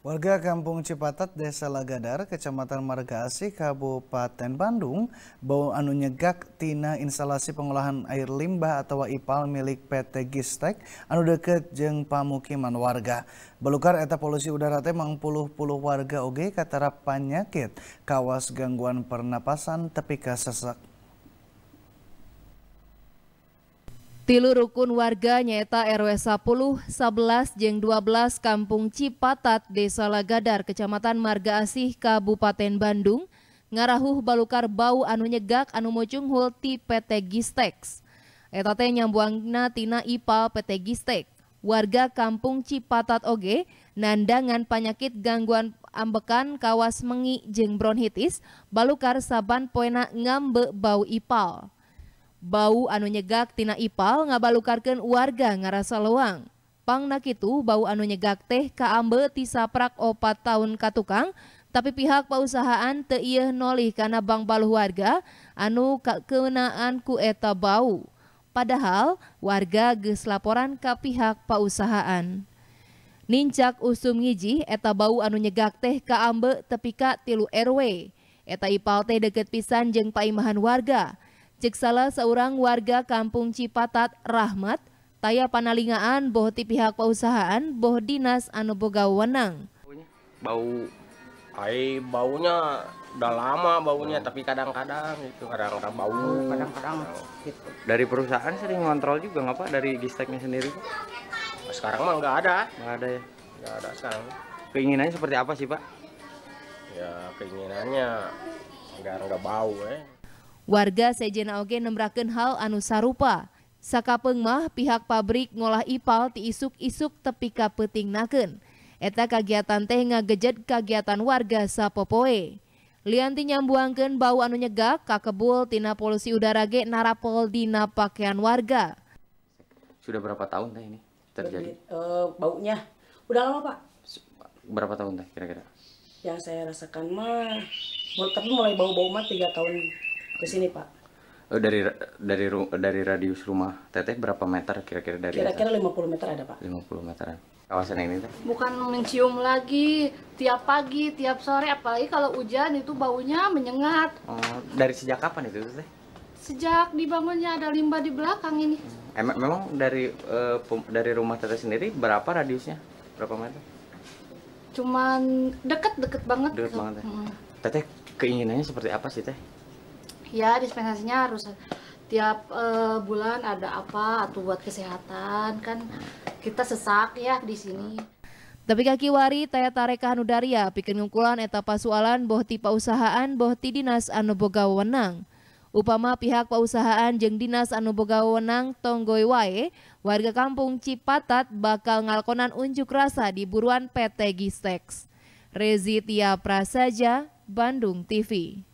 Warga Kampung Cipatat, Desa Lagadar, Kecamatan Marga Asih, Kabupaten Bandung, bau anu nyegak tina instalasi pengolahan air limbah atau IPAL milik PT Gistek, anu deket jeng pamukiman warga. Belukar eta polusi udara teh puluh-puluh warga oge katara penyakit, kawas gangguan pernapasan, tepi sesak Tilu rukun warga nyeta RW 10, 11, jeng 12 Kampung Cipatat, Desa Lagadar, Kecamatan Marga Asih, Kabupaten Bandung, ngarahuh balukar bau anu nyegak anu mocunghul ti PT Gistex. Eta teh nyambuangna tina IPA PT Gistex. Warga Kampung Cipatat Oge nandangan penyakit gangguan ambekan kawas mengi jeng bronhitis balukar saban poena ngambe bau ipal. RO Bau anu nyegak tina ipal nga ballukukaken warga ngarasasa lewang. Panak itu bau anu nyegak teh kaambe tisaprak opat ta ka tukang, tapi pihak pausahaan teiye noih kana bang balu warga anu kakenaan ku eta bau. Padahal warga ges laporan ka pihak pausahaan. Nicak usum ngiji eta bau anu nyegak teh ka ambmbe tepikak tilu RW. Eta ipal teh deket pisannje paiahan warga. Cek salah seorang warga kampung Cipatat Rahmat, taya panalingaan boh ti pihak perusahaan boh dinas anu boga wenang. Bau ai baunya udah lama baunya hmm. tapi kadang-kadang itu kadang-kadang bau oh, kadang-kadang gitu. Dari perusahaan sering kontrol juga nggak Pak dari distriknya sendiri? Nah, sekarang mah nggak ada. Nggak ada ya? Nggak ada sekarang. Keinginannya seperti apa sih Pak? Ya keinginannya nggak nggak bau ya. Eh. Warga sejen oge nembraken hal anu sarupa. Sakapeng mah pihak pabrik ngolah ipal ti isuk-isuk tepi peting naken. Eta kegiatan teh ngegejet kegiatan warga sapopoe. Lianti nyambuangkan bau anu nyegak kakebul tina polusi udara ge narapol dina pakaian warga. Sudah berapa tahun teh ini terjadi? Uh, baunya udah lama pak. Berapa tahun teh kira-kira? Yang saya rasakan mah, tapi mulai bau-bau mah tiga tahun ke sini Pak. Eh, dari dari dari radius rumah Teteh berapa meter kira-kira dari? Kira-kira 50 meter ada Pak. 50 meter Kawasan ini Teh? Bukan mencium lagi tiap pagi, tiap sore, apalagi kalau hujan itu baunya menyengat. Oh, dari sejak kapan itu Teh? Sejak dibangunnya ada limbah di belakang ini. Hmm. Em memang dari uh, dari rumah Teteh sendiri berapa radiusnya? Berapa meter? Cuman deket-deket banget. Deket banget. Ya. Hmm. Teteh keinginannya seperti apa sih Teh? ya dispensasinya harus tiap uh, bulan ada apa atau buat kesehatan kan kita sesak ya di sini tapi kaki wari taya tareka hanudaria bikin ngungkulan eta pasualan boh ti pausahaan boh ti dinas anu boga wenang upama pihak pausahaan jeng dinas anu boga wenang tonggoy wae warga kampung Cipatat bakal ngalkonan unjuk rasa di buruan PT Gistex Rezi Tia Prasaja Bandung TV